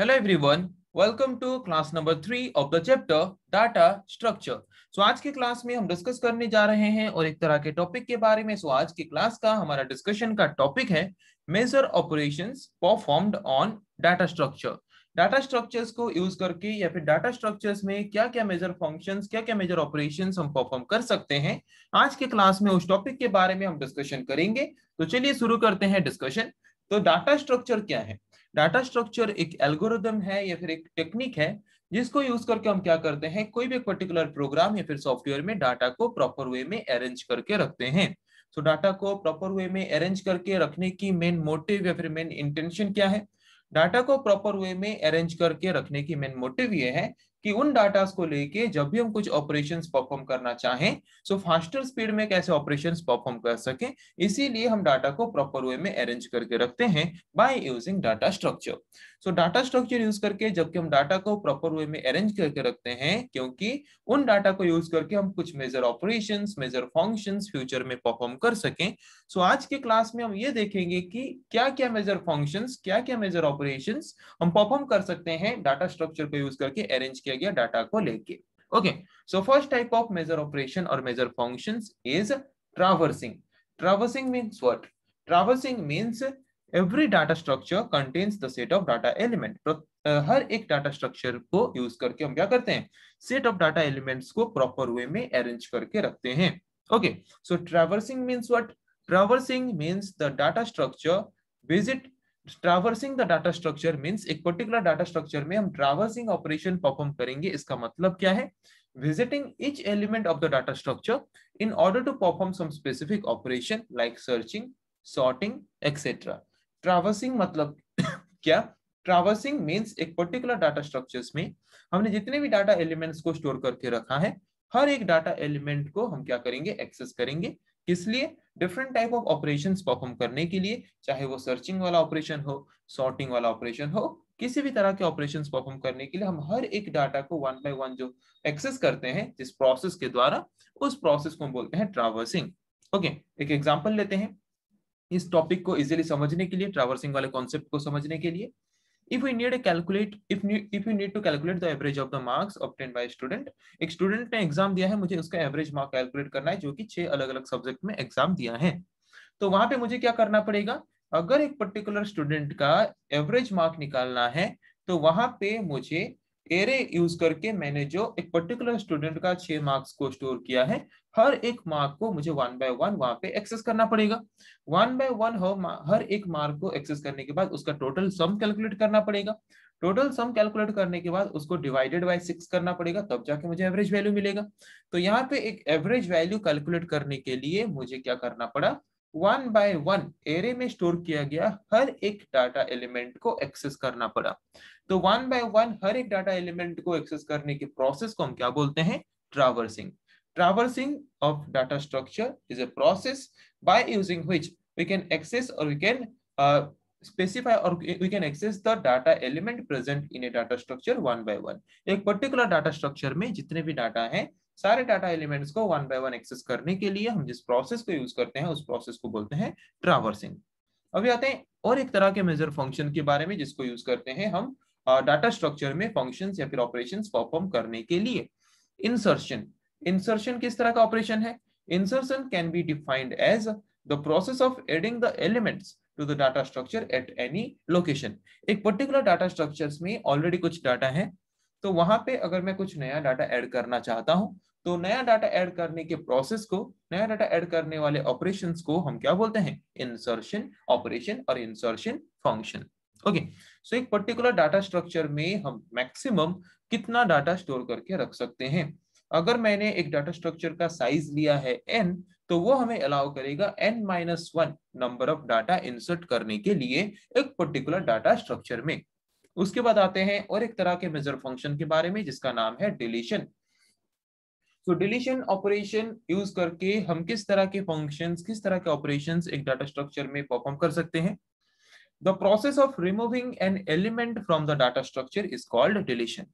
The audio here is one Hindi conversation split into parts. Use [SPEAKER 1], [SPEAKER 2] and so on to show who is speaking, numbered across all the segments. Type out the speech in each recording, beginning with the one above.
[SPEAKER 1] Hello everyone welcome to class number three of the chapter data structure so आज के क्लास में हम डिस्कस करने जा रहे हैं और एक तरह के टॉपिक के बारे में सो so, आज के क्लास का हमारा डिस्कशन का टॉपिक है major operations performed on data structure data structures को यूज करके या फिर डाटा स्ट्रक्चर्स में क्या क्या मेजर फंक्शंस क्या क्या मेजर ऑपरेशंस हम परफॉर्म कर सकते हैं आज के क्लास में उस टॉपिक के बारे में हम डिस्कशन करेंगे तो चलिए शुरू करते हैं डिस्कशन तो डाटा स्ट्रक्चर क्या है डाटा स्ट्रक्चर एक एल्गोरिदम है या फिर एक टेक्निक है जिसको यूज करके हम क्या करते हैं कोई भी पर्टिकुलर प्रोग्राम या फिर सॉफ्टवेयर में डाटा को प्रॉपर वे में अरेंज करके रखते हैं सो so, डाटा को प्रॉपर वे में अरेंज करके रखने की मेन मोटिव या फिर मेन इंटेंशन क्या है डाटा को प्रॉपर वे में अरेंज करके रखने की मेन मोटिव ये है कि उन डाटास को लेके जब भी हम कुछ ऑपरेशंस परफॉर्म करना चाहें सो फास्टर स्पीड में कैसे ऑपरेशंस परफॉर्म कर सकें इसीलिए हम डाटा को प्रॉपर वे में अरेंज करके रखते हैं by using data structure so data structure use करके जबकि हम डाटा को प्रॉपर वे में अरेंज करके रखते हैं क्योंकि उन डाटा को यूज करके हम कुछ major operation major function future में परफॉर्म कर सकें सो so, आज के क्लास में हम ये देखेंगे कि क्या क्या मेजर फंक्शन क्या क्या मेजर ऑपरेशन हम परफॉर्म कर सकते हैं डाटा स्ट्रक्चर को यूज करके अरेंज किया गया डाटा को लेके okay so first type of major operation और major function is traversing traversing means what traversing means every data structure contains the set of data element हर एक डाटा स्ट्रक्चर को यूज करके हम क्या करते हैं सेट ऑफ डाटा एलिमेंट्स को प्रॉपर वे में अरेंज करके रखते हैं okay so traversing means what traversing means the data structure visit traversing the data structure means एक पर्टिकुलर डाटा स्ट्रक्चर में हम ट्रावर्सिंग ऑपरेशन परफॉर्म करेंगे इसका मतलब क्या है visiting each element of the data structure in order to perform some specific operation like searching, sorting, etc. Traversing मतलब क्या Traversing means एक particular data structures में हमने जितने भी data elements को store करके रखा है हर एक data element को हम क्या करेंगे access करेंगे किस लिए different type of operation perform करने के लिए चाहे वो सर्चिंग वाला ऑपरेशन हो सॉर्टिंग वाला ऑपरेशन हो किसी भी तरह के ऑपरेशन परफॉर्म करने के लिए हम हर एक डाटा को वन बाय वन जो एक्सेस करते हैं जिस प्रोसेस के द्वारा उस प्रोसेस को हम बोलते हैं ट्रावर्सिंग ओके okay, एक एग्जाम्पल लेते हैं इस टॉपिक को इजिली समझने के लिए ट्रावर्सिंग वाले कॉन्सेप्ट को समझने के लिए if we need to calculate if you if you need to calculate the average of the marks obtained by a student एक student ne exam diya hai mujhe uska average mark calculate karna hai jo ki 6 alag alag subject mein exam diya hai to wahan pe mujhe kya karna padega अगर एक पर्टिकुलर स्टूडेंट का एवरेज मार्क निकालना है तो वहां पे मुझे एरे यूज करके मैंने जो एक पर्टिकुलर स्टूडेंट का छह मार्क्स को स्टोर किया है हर एक मार्क को मुझे वन बाय वन वहां पे एक्सेस करना पड़ेगा वन बाय वन हर एक मार्क को एक्सेस करने के बाद उसका टोटल सम कैलकुलेट करना पड़ेगा टोटल सम कैलकुलेट करने के बाद उसको डिवाइडेड बाय सिक्स करना पड़ेगा तब जाके मुझे एवरेज वैल्यू मिलेगा तो यहाँ पे एक एवरेज वैल्यू कैलकुलेट करने के लिए मुझे क्या करना पड़ा वन बाय वन एरे में स्टोर किया गया हर एक डाटा एलिमेंट को एक्सेस करना पड़ा तो वन बाय वन हर एक डाटा एलिमेंट को एक्सेस करने के प्रोसेस को हम क्या बोलते हैं traversing traversing of data structure is a process by using which we can access और वी कैन स्पेसिफाई और we can access the data element present in a data structure one by one एक पर्टिकुलर डाटा स्ट्रक्चर में जितने भी डाटा है सारे डाटा एलिमेंट्स को वन बाय वन एक्सेस करने के लिए हम जिस प्रोसेस को यूज करते हैं उस प्रोसेस को बोलते हैं ट्रावर्सिंग अभी आते हैं और एक तरह के मेजर फंक्शन के बारे में जिसको यूज करते हैं हम डाटा स्ट्रक्चर में फंक्शन या फिर ऑपरेशन परफॉर्म करने के लिए इंसर्शन इंसर्शन किस तरह का ऑपरेशन है insertion can be defined as the process of adding the elements to the data structure at any location एक पर्टिकुलर डाटा स्ट्रक्चर में ऑलरेडी कुछ डाटा है तो वहां पे अगर मैं कुछ नया डाटा ऐड करना चाहता हूँ तो नया डाटा ऐड करने के प्रोसेस को नया डाटा ऐड करने वाले ऑपरेशन को हम क्या बोलते हैं इंसर्शन ऑपरेशन और इंसर्शन फंक्शन ओके सो एक पर्टिकुलर डाटा स्ट्रक्चर में हम मैक्सिमम कितना डाटा स्टोर करके रख सकते हैं अगर मैंने एक डाटा स्ट्रक्चर का साइज लिया है एन तो वो हमें अलाउ करेगा N minus one number of data insert करने के लिए एक पर्टिकुलर डाटा स्ट्रक्चर में उसके बाद आते हैं और एक तरह के मेजर फंक्शन के बारे में जिसका नाम है डिलीशन तो डिलीशन ऑपरेशन यूज करके हम किस तरह के फंक्शन किस तरह के ऑपरेशन एक डाटा स्ट्रक्चर में परफॉर्म कर सकते हैं the process of removing an element from the data structure is called deletion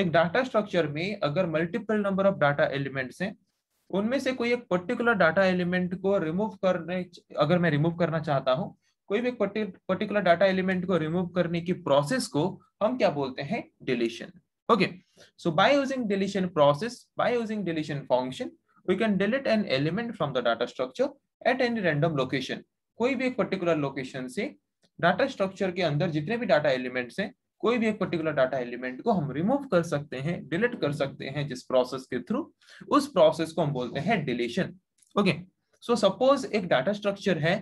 [SPEAKER 1] एक डाटा स्ट्रक्चर में अगर multiple number of data elements हैं उनमें से कोई एक पर्टिकुलर डाटा एलिमेंट को रिमूव करने अगर मैं रिमूव करना चाहता हूं कोई भी पर्टिकुलर डाटा एलिमेंट को रिमूव करने की प्रोसेस को हम क्या बोलते हैं deletion okay so by using deletion process by using deletion function we can delete an element from the data structure at any random location कोई भी एक पर्टिकुलर लोकेशन से डाटा स्ट्रक्चर के अंदर जितने भी डाटा एलिमेंट्स हैं कोई भी एक पर्टिकुलर डाटा एलिमेंट को हम रिमूव कर सकते हैं डिलीट कर सकते हैं जिस प्रोसेस के थ्रू उस प्रोसेस को हम बोलते हैं डिलीशन ओके सो सपोज एक डाटा स्ट्रक्चर है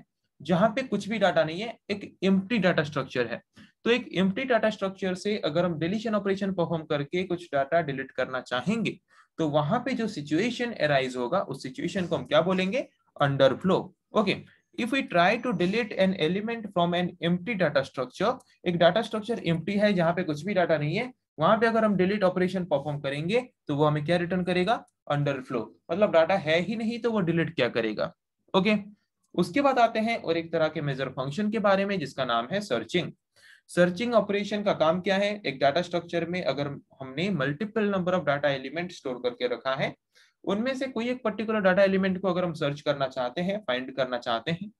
[SPEAKER 1] जहां पे कुछ भी डाटा नहीं है एक एम्प्टी डाटा स्ट्रक्चर है तो एक एम्प्टी डाटा स्ट्रक्चर से अगर हम डिलीशन ऑपरेशन परफॉर्म करके कुछ डाटा डिलीट करना चाहेंगे तो वहां पे जो सिचुएशन अराइज होगा उस सिचुएशन को हम क्या बोलेंगे underflow okay if you try to delete an element from an empty data structure एक डाटा स्ट्रक्चर एम्प्टी है जहां पे कुछ भी डाटा नहीं है वहां पे अगर हम डिलीट ऑपरेशन परफॉर्म करेंगे तो वो हमें क्या रिटर्न करेगा अंडरफ्लो मतलब डाटा है ही नहीं तो वो डिलीट क्या करेगा ओके okay? उसके बाद आते हैं और एक तरह के मेजर फंक्शन के बारे में जिसका नाम है सर्चिंग सर्चिंग ऑपरेशन का काम क्या है एक डाटा स्ट्रक्चर में अगर हमने multiple number of data element store करके रखा है उनमें से कोई एक पर्टिकुलर डाटा एलिमेंट को अगर हम सर्च करना चाहते हैं फाइंड करना चाहते हैं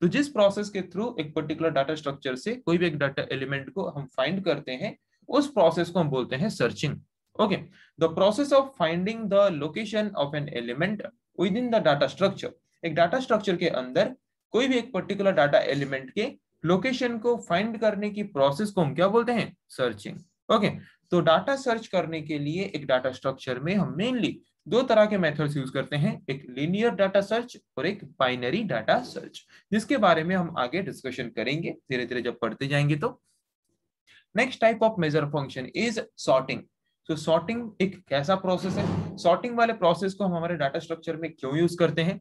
[SPEAKER 1] तो जिस प्रोसेस के थ्रू एक पर्टिकुलर डाटा स्ट्रक्चर से कोई भी एक डाटा एलिमेंट को हम फाइंड करते हैं उस प्रोसेस को हम बोलते हैं searching okay the process of finding the location of an element within the data structure एक डाटा स्ट्रक्चर के अंदर कोई भी एक पर्टिकुलर डाटा एलिमेंट के लोकेशन को फाइंड करने की प्रोसेस को हम क्या बोलते हैं सर्चिंग ओके तो डाटा सर्च करने के लिए एक डाटा स्ट्रक्चर में हम मेनली दो तरह के मेथड्स यूज करते हैं एक लीनियर डाटा सर्च और एक बाइनरी डाटा सर्च जिसके बारे में हम आगे डिस्कशन करेंगे धीरे धीरे जब पढ़ते जाएंगे तो next type of major function is sorting तो सॉर्टिंग एक कैसा प्रोसेस है सॉर्टिंग वाले प्रोसेस को हम हमारे डाटा स्ट्रक्चर में क्यों यूज करते हैं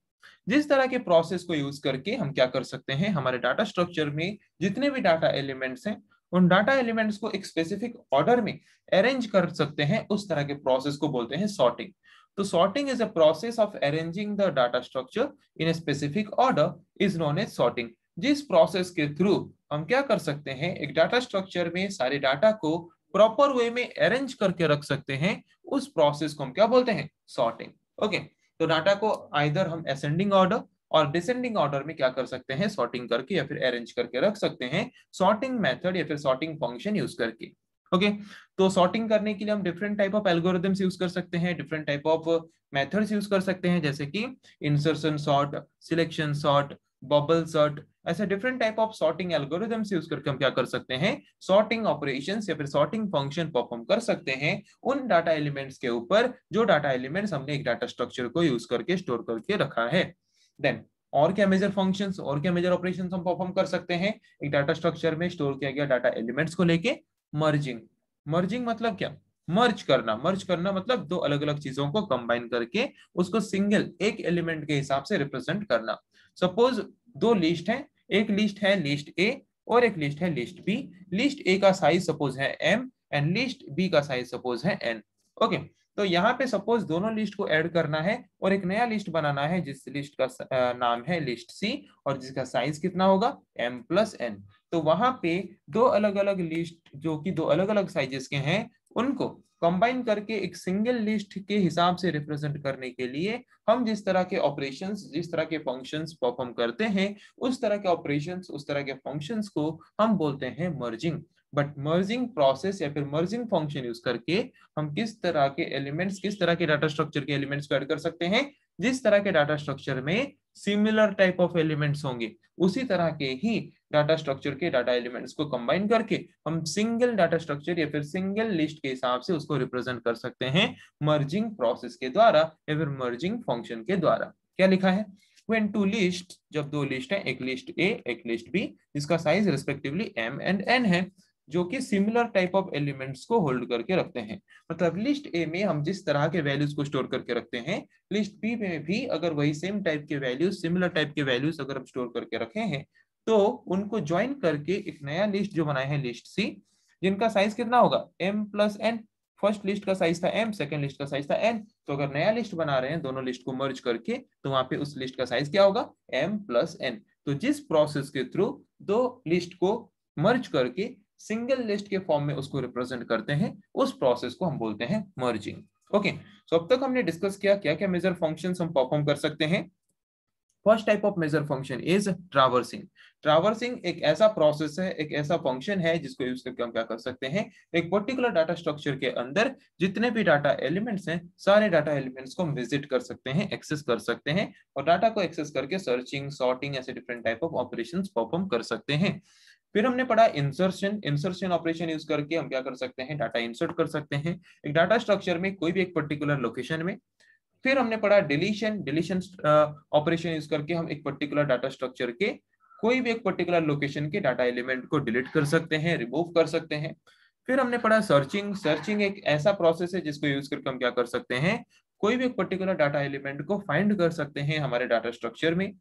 [SPEAKER 1] जिस तरह के प्रोसेस को यूज करके हम क्या कर सकते हैं हमारे डाटा स्ट्रक्चर में जितने भी डाटा एलिमेंट्स हैं उन डाटा एलिमेंट्स को एक स्पेसिफिक ऑर्डर में अरेंज कर सकते हैं उस तरह के प्रोसेस को बोलते हैं सॉर्टिंग तो sorting is a process of arranging the data structure in a specific order is known as sorting जिस प्रोसेस के थ्रू हम क्या कर सकते हैं एक डाटा स्ट्रक्चर में सारे डाटा को प्रॉपर वे में अरेंज करके रख सकते हैं उस प्रोसेस को हम क्या बोलते हैं सॉर्टिंग ओके तो डाटा को आइधर हम असेंडिंग ऑर्डर और डिसेंडिंग ऑर्डर में क्या कर सकते हैं सॉर्टिंग करके या फिर अरेंज करके रख सकते हैं सॉर्टिंग मेथड या फिर सॉर्टिंग फंक्शन यूज करके ओके तो सॉर्टिंग करने के लिए हम different type of algorithms use कर सकते हैं different type of methods use कर सकते हैं जैसे कि insertion sort selection sort bubble sort ऐसे different type of sorting algorithms use करके हम क्या कर सकते हैं सॉर्टिंग ऑपरेशन या फिर सॉर्टिंग फंक्शन परफॉर्म कर सकते हैं उन डाटा एलिमेंट्स के ऊपर जो डाटा एलिमेंट्स हमने एक डाटा स्ट्रक्चर को यूज करके स्टोर करके रखा है देन और क्या मेजर फंक्शंस और क्या मेजर ऑपरेशंस हम परफॉर्म कर सकते हैं एक डाटा स्ट्रक्चर में स्टोर किया गया डाटा एलिमेंट्स को लेके मर्जिंग मर्जिंग मतलब क्या मर्ज करना मर्ज करना मतलब दो अलग अलग चीजों को कंबाइन करके उसको सिंगल एक एलिमेंट के हिसाब से रिप्रेजेंट करना सपोज दो लिस्ट है एक लिस्ट है लिस्ट ए और एक लिस्ट है लिस्ट बी लिस्ट ए का साइज सपोज है एम एंड लिस्ट बी का साइज सपोज है एन ओके तो यहाँ पे सपोज दोनों लिस्ट को ऐड करना है और एक नया लिस्ट बनाना है जिस लिस्ट का नाम है लिस्ट सी और जिसका साइज कितना होगा एम प्लस एन तो वहां पे दो अलग अलग लिस्ट जो कि दो अलग अलग साइजेस के हैं उनको कंबाइन करके एक सिंगल लिस्ट के हिसाब से रिप्रेजेंट करने के लिए हम जिस तरह के ऑपरेशंस जिस तरह के फंक्शंस परफॉर्म करते हैं उस तरह के ऑपरेशंस उस तरह के फंक्शंस को हम बोलते हैं मर्जिंग बट मर्जिंग प्रोसेस या फिर मर्जिंग फंक्शन यूज करके हम किस तरह के एलिमेंट्स किस तरह के डाटा स्ट्रक्चर के एलिमेंट्स को एड कर सकते हैं जिस तरह के डाटा स्ट्रक्चर में सिमिलर टाइप ऑफ एलिमेंट्स होंगे उसी तरह के ही डाटा स्ट्रक्चर के डाटा एलिमेंट्स को कंबाइन करके हम सिंगल डाटा स्ट्रक्चर या फिर सिंगल लिस्ट के हिसाब से उसको रिप्रेजेंट कर सकते हैं मर्जिंग प्रोसेस के द्वारा या फिर मर्जिंग फंक्शन के द्वारा क्या लिखा है when two list जब दो लिस्ट है एक लिस्ट ए एक लिस्ट बी जिसका size respectively M and N है जो कि सिमिलर टाइप ऑफ एलिमेंट्स को होल्ड करके रखते हैं मतलब लिस्ट ए में हम जिस तरह के वैल्यूज को स्टोर करके रखते हैं लिस्ट बी में भी अगर वही सेम टाइप के वैल्यूज सिमिलर टाइप के वैल्यूज अगर हम स्टोर करके रखे हैं तो उनको ज्वाइन करके एक नया लिस्ट जो बनाया है लिस्ट सी जिनका साइज कितना होगा M plus N first list का साइज था एम सेकेंड लिस्ट का साइज था एन तो अगर नया लिस्ट बना रहे हैं दोनों लिस्ट को मर्ज करके तो वहां पे उस लिस्ट का साइज क्या होगा एम प्लस एन तो जिस प्रोसेस के थ्रू दो लिस्ट को मर्ज करके सिंगल लिस्ट के फॉर्म में उसको रिप्रेजेंट करते हैं उस प्रोसेस को हम बोलते हैं मर्जिंग ओके सो अब तक हमने डिस्कस किया क्या क्या मेजर फंक्शन हम परफॉर्म कर सकते हैं first type of major function is traversing traversing एक ऐसा प्रोसेस है एक ऐसा फंक्शन है जिसको यूज करके हम क्या कर सकते हैं एक पर्टिकुलर डाटा स्ट्रक्चर के अंदर जितने भी डाटा एलिमेंट्स हैं सारे डाटा एलिमेंट्स को हम विजिट कर सकते हैं एक्सेस कर सकते हैं और डाटा को एक्सेस करके सर्चिंग सॉर्टिंग ऐसे different type of operation perform कर सकते हैं फिर हमने पढ़ा इंसर्शन इंसर्शन ऑपरेशन यूज करके हम क्या कर सकते हैं डाटा इंसर्ट कर सकते हैं एक डाटा स्ट्रक्चर में कोई भी एक पर्टिकुलर लोकेशन में फिर हमने पढ़ा डिलीशन डिलीशन ऑपरेशन यूज करके हम एक पर्टिकुलर डाटा स्ट्रक्चर के कोई भी एक पर्टिकुलर लोकेशन के डाटा एलिमेंट को डिलीट कर सकते हैं रिमूव कर सकते हैं फिर हमने पढ़ा सर्चिंग सर्चिंग एक ऐसा प्रोसेस है जिसको यूज करके हम क्या कर सकते हैं कोई भी एक पर्टिकुलर डाटा एलिमेंट को फाइंड कर सकते हैं हमारे डाटा स्ट्रक्चर में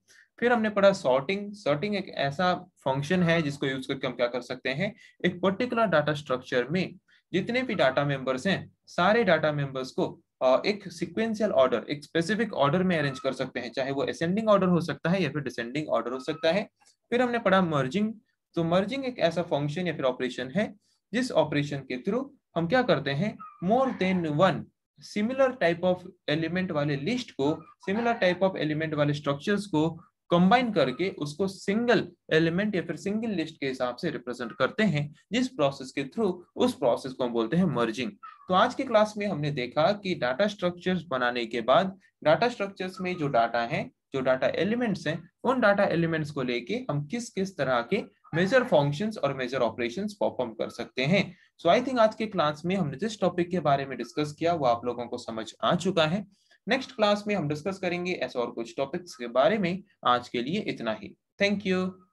[SPEAKER 1] फिर हमने पढ़ा सॉर्टिंग सॉर्टिंग एक ऐसा फंक्शन है जिसको यूज करके हम क्या कर सकते हैं एक पर्टिकुलर डाटा स्ट्रक्चर में जितने भी डाटा मेंबर्स हैं सारे डाटा मेंबर्स को एक सिक्वेंशियल ऑर्डर एक स्पेसिफिक ऑर्डर में अरेंज कर सकते हैं चाहे वो असेंडिंग ऑर्डर हो सकता है या फिर डिसेंडिंग ऑर्डर हो सकता है फिर हमने पढ़ा मर्जिंग तो मर्जिंग एक ऐसा फंक्शन या फिर ऑपरेशन है जिस ऑपरेशन के थ्रू हम क्या करते हैं more than one similar type of element वाले लिस्ट को सिमिलर टाइप ऑफ एलिमेंट वाले स्ट्रक्चर्स को कंबाइन करके उसको सिंगल एलिमेंट या फिर सिंगल लिस्ट के हिसाब से रिप्रेजेंट करते हैं जिस प्रोसेस के थ्रू उस प्रोसेस को हम बोलते हैं मर्जिंग तो आज के क्लास में हमने देखा कि डाटा स्ट्रक्चर्स बनाने के बाद डाटा स्ट्रक्चर्स में जो डाटा है जो डाटा एलिमेंट्स हैं उन डाटा एलिमेंट्स को लेके हम किस किस तरह के मेजर फंक्शंस और मेजर ऑपरेशंस परफॉर्म कर सकते हैं सो आई थिंक आज के क्लास में हमने जिस टॉपिक के बारे में डिस्कस किया वो आप लोगों को समझ आ चुका है नेक्स्ट क्लास में हम डिस्कस करेंगे ऐसे और कुछ टॉपिक्स के बारे में आज के लिए इतना ही थैंक यू